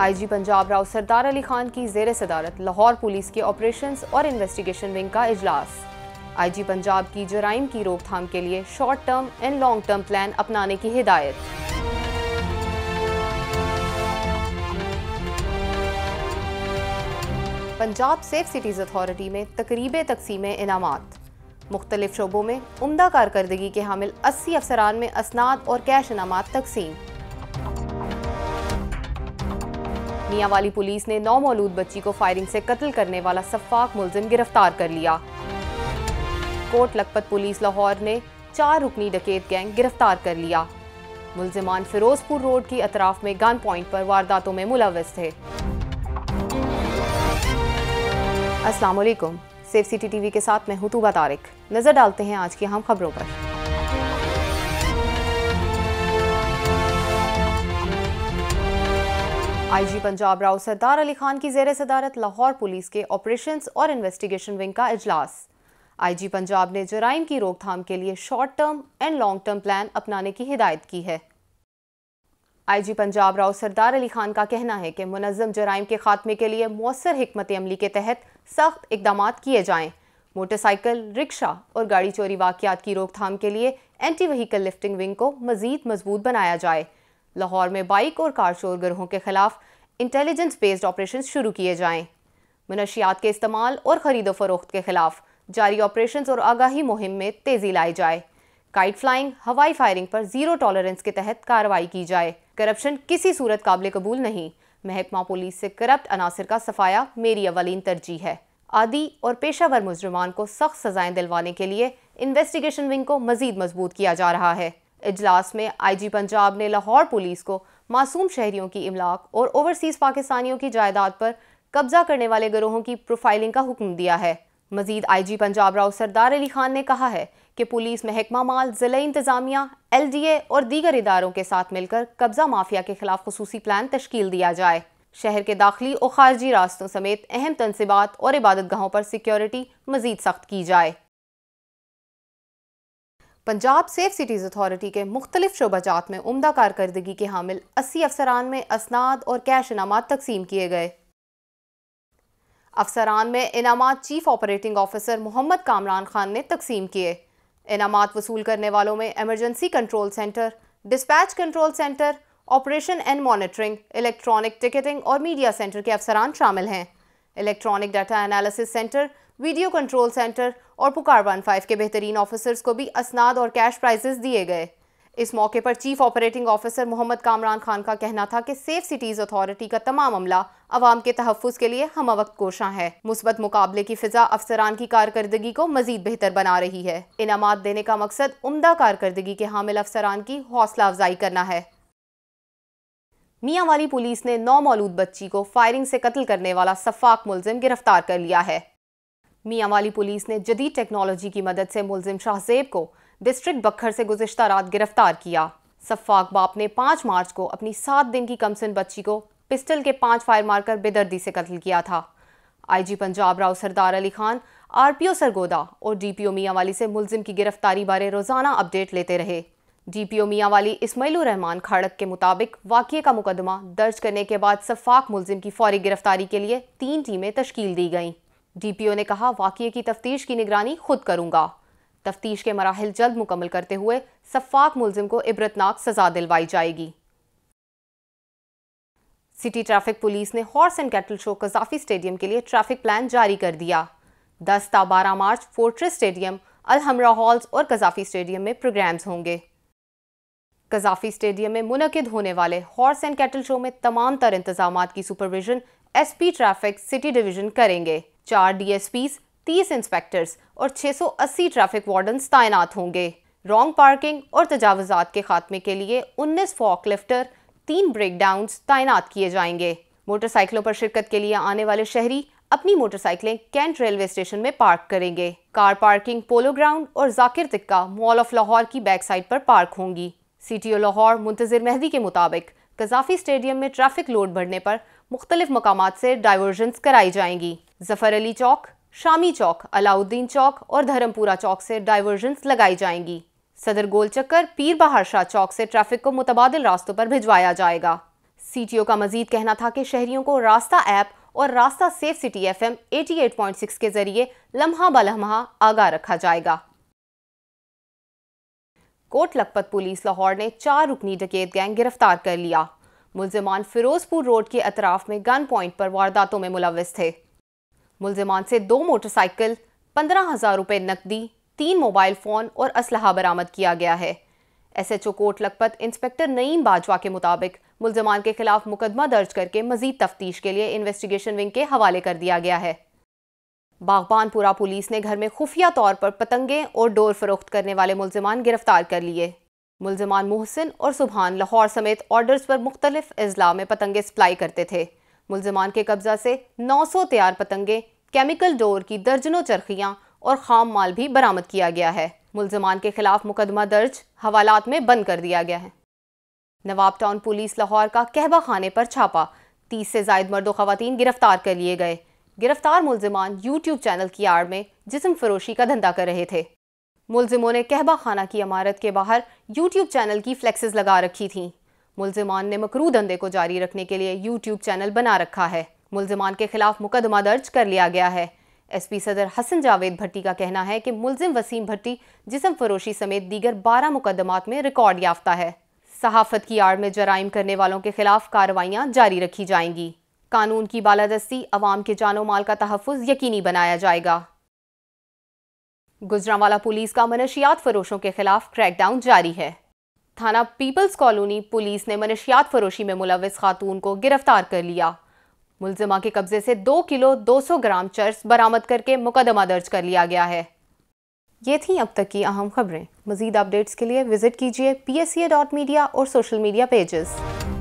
IG Punjab Rao Sardar Ali Khan की जेर सदारत लाहौर पुलिस के ऑपरेशंस और इन्वेस्टिगेशन विंग का इजलास आईजी पंजाब की जराइम की रोकथाम के लिए short term and long term plan अपनाने की हिदायत पंजाब सेफ सिटीज़ अथॉरिटी में तकरीब तकसीम इनामत मुख्तलिफ शोबों में उमदा कारकर्दगी के हामिल अस्सी अफसरान में असनाद और कैश इनाम तकसीम मियावाली पुलिस ने नौ मौलूद बच्ची को फायरिंग से कत्ल करने वाला सफाक मुलजिम गिरफ्तार कर लिया कोट लखपत पुलिस लाहौर ने चार रुकनी डकैत गैंग गिरफ्तार कर लिया मुलजमान फिरोजपुर रोड की अतराफ में गन पॉइंट पर वारदातों में मुलविस थे असलकुम सेफ सिटी टीवी के साथ मैं हूं तूबा तारिक नज़र डालते हैं आज की अहम खबरों पर आईजी पंजाब राव सरदार अली खान की जेर सदारत लाहौर पुलिस के ऑपरेशंस और इन्वेस्टिगेशन विंग का इजलास आईजी पंजाब ने जराइम की रोकथाम के लिए short term and long term plan अपनाने की हिदायत की है आईजी पंजाब राव सरदार अली खान का कहना है कि मुनज़म जराइम के खात्मे के लिए मौसर हमत अमली के तहत सख्त इकदाम किए जाएँ मोटरसाइकिल रिक्शा और गाड़ी चोरी वाकियात की रोकथाम के लिए एंटी वहीकल लिफ्टिंग विंग को मज़ीद मजबूत बनाया जाए लाहौर में बाइक और कार शोर ग्रोहों के खिलाफ इंटेलिजेंस बेस्ड ऑपरेशन शुरू किए जाएं मनशियात के इस्तेमाल और ख़रीदो फरोख्त के खिलाफ जारी ऑपरेशन और आगाही मुहिम में तेज़ी लाई जाए काइट फ्लाइंग हवाई फायरिंग पर जीरो टॉलरेंस के तहत कार्रवाई की जाए करप्शन किसी सूरत काबिल कबूल नहीं महकमा पुलिस से करप्ट अनासर का सफाया मेरी अवलिन तरजीह है आदि और पेशावर मुजरमान को सख्त सजाएं दिलवाने के लिए इन्वेस्टिगेशन विंग को मजीद मजबूत किया जा रहा है इजलास में आईजी पंजाब ने लाहौर पुलिस को मासूम शहरियों की इमलाक और ओवरसीज पाकिस्तानियों की जायदाद पर कब्जा करने वाले गिरोहों की प्रोफाइलिंग का हुक्म दिया है मजीद आई जी पंजाब राव सरदार अली खान ने कहा है कि पुलिस महकमा माल जिले इंतजामिया एल डी ए और दीगर इदारों के साथ मिलकर कब्जा माफिया के खिलाफ खसूसी प्लान तश्कील दिया जाए शहर के दाखिली और खारजी रास्तों समेत अहम तनसिबात और इबादत गाहों पर सिक्योरिटी मजीद सख्त की जाए पंजाब सेफ सिटीज़ अथॉरिटी के मुख्तलिफ शोबाजात में उमदा कारकर्दगी के हामिल अस्सी अफसरान में असनाद और कैश इनाम तकसीम किए गए अफसरान में इनाम chief operating officer Mohammad Kamran Khan ने तकसीम किए इनाम वसूल करने वालों में emergency control centre dispatch control centre operation and monitoring electronic ticketing और मीडिया सेंटर के अफसरान शामिल हैं electronic data analysis centre video control centre और पुकार वन फाइव के बेहतरीन ऑफिसर्स को भी असनाद और कैश प्राइजेस दिए गए इस मौके पर chief operating officer Mohammad Kamran Khan का कहना था कि सेफ सिटीज़ अथॉरिटी का तमाम अमला अवाम के तहफ़ के लिए हम वक्त कोशा है मुस्बत मुकाबले की फ़िज़ा अफसरान की कारकर्दगी को मजीद बेहतर बना रही है इनाम देने का मकसद उमदा कारकर्दगी के हामिल अफसरान की हौसला अफजाई करना है मियाँवाली पुलिस ने नौ मौलूद बच्ची को फायरिंग से कत्ल करने वाला सफाक मुलजिम गिरफ्तार कर लिया है मियांवाली पुलिस ने जदीद टेक्नोलॉजी की मदद से मुलजिम शाहजेब को डिस्ट्रिक्ट बखर से गुजशत रात गिरफ्तार किया सफाक बाप ने पाँच मार्च को अपनी सात दिन की कमसिन बच्ची को पिस्टल के पाँच फायर मारकर बेदर्दी से कत्ल किया था आईजी पंजाब राव सरदार अली खान आरपीओ सरगोदा और डीपीओ मियांवाली से मुलजिम की गिरफ्तारी बारे रोजाना अपडेट लेते रहे डीपीओ मियांवाली इस्माइल रहमान खाड़क के मुताबिक वाक़े का मुकदमा दर्ज करने के बाद सफाक मुलजिम की फौरी गिरफ्तारी के लिए तीन टीमें तश्कील दी गईं डीपीओ ने कहा वाकये की तफ्तीश की निगरानी खुद करूंगा तफ्तीश के मराहल जल्द मुकम्मल करते हुए सफाक मुलजिम को इबरतनाक सजा दिलवाई जाएगी सिटी ट्रैफिक पुलिस ने horse and cattle show Gaddafi stadium के लिए ट्रैफिक प्लान जारी कर दिया दस ता बारह मार्च फोर्ट्रेस स्टेडियम अलहमरा हॉल्स और कजाफी स्टेडियम में प्रोग्राम्स होंगे कजाफी स्टेडियम में मुनद होने वाले हॉर्स एंड कैटल शो में तमाम तर इंतजाम की supervision SP traffic city division करेंगे चार डीएसपीज, 30 इंस्पेक्टर्स और 680 ट्रैफिक वार्डन तैनात होंगे रॉन्ग पार्किंग और तजावजात के खात्मे के लिए 19 फॉक लिफ्टर तीन ब्रेकडाउंस तैनात किए जाएंगे मोटरसाइकिलों पर शिरकत के लिए आने वाले शहरी अपनी मोटरसाइकिलें कैंट रेलवे स्टेशन में पार्क करेंगे कार पार्किंग पोलो ग्राउंड और जाकिर तिक्का मॉल ऑफ लाहौर की बैक साइड पर पार्क होंगी सिटी ओ लाहौर मुंतजिर मेहदी के मुताबिक कजाफी स्टेडियम में ट्रैफिक लोड बढ़ने पर मुख्तलिफ मकाम से डाइवर्जेंस कराई जाएंगी जफर अली चौक शामी चौक अलाउद्दीन चौक और धर्मपुरा चौक से डाइवर्जेंस लगाई जाएंगी सदर गोल चक्कर पीर बहार शाह चौक से ट्रैफिक को मुतबादल रास्तों पर भिजवाया जाएगा सीटीओ का मजीद कहना था कि शहरियों को रास्ता ऐप और Rasta safe city F M eighty eight point six के जरिए लम्हा बलम्हा आगा रखा जाएगा कोट लखपत पुलिस लाहौर ने चार रुकनी डकैत गैंग गिरफ्तार कर लिया मुलजमान फिरोजपुर रोड के अतराफ में गन पॉइंट पर वारदातों में मुलविस थे मुलजमान से दो मोटरसाइकिल पंद्रह हज़ार रुपये नकदी तीन मोबाइल फ़ोन और असलहा बरामद किया गया है S H O Kot Lakhpat inspector Naeem Bajwa के मुताबिक मुलजमान के खिलाफ मुकदमा दर्ज करके मजीद तफ्तीश के लिए इन्वेस्टिगेशन विंग के हवाले कर दिया गया है बागबानपुरा पुलिस ने घर में खुफिया तौर पर पतंगे और डोर फरोख्त करने वाले मुलजमान गिरफ्तार कर लिए मुलजमान मोहसिन और सुबहान लाहौर समेत ऑर्डर्स पर मुख्तलिफ अजला में पतंगे सप्लाई करते थे मुलजमान के कब्जा से 900 तैयार पतंगे केमिकल डोर की दर्जनों चरखियाँ और खाम माल भी बरामद किया गया है मुलजमान के खिलाफ मुकदमा दर्ज हवालात में बंद कर दिया गया है नवाब टाउन पुलिस लाहौर का कहवा खाने पर छापा तीस से जायद मर्द खातन गिरफ्तार कर लिए गए गिरफ्तार मुलजमान यूट्यूब चैनल की आड़ में जिसम फरोशी का धंधा कर रहे थे मुलजिमों ने कहबा खाना की इमारत के बाहर यूट्यूब चैनल की फ्लैक्सेस लगा रखी थी मुलजमान ने मकरू धंधे को जारी रखने के लिए यूट्यूब चैनल बना रखा है मुलजमान के खिलाफ मुकदमा दर्ज कर लिया गया है एसपी सदर हसन जावेद भट्टी का कहना है कि मुलजिम वसीम भट्टी जिसम फरोशी समेत दीगर बारह मुकदमात में रिकॉर्ड याफ्ता है सहाफत की आड़ में जराइम करने वालों के खिलाफ कार्रवाइयाँ जारी रखी जाएंगी कानून की बालादस्ती अवाम के जानो माल का तहफ़ यकीनी बनाया जाएगा गुजरावाला पुलिस का मनशियात फरोशों के खिलाफ क्रैकडाउन जारी है थाना पीपल्स कॉलोनी पुलिस ने मनशियात फरोशी में मुलविस खातून को गिरफ्तार कर लिया मुलजिमा के कब्जे से दो किलो 200 ग्राम चर्स बरामद करके मुकदमा दर्ज कर लिया गया है ये थी अब तक की अहम खबरें मजीद अपडेट्स के लिए विजिट कीजिए पी और सोशल मीडिया पेजेस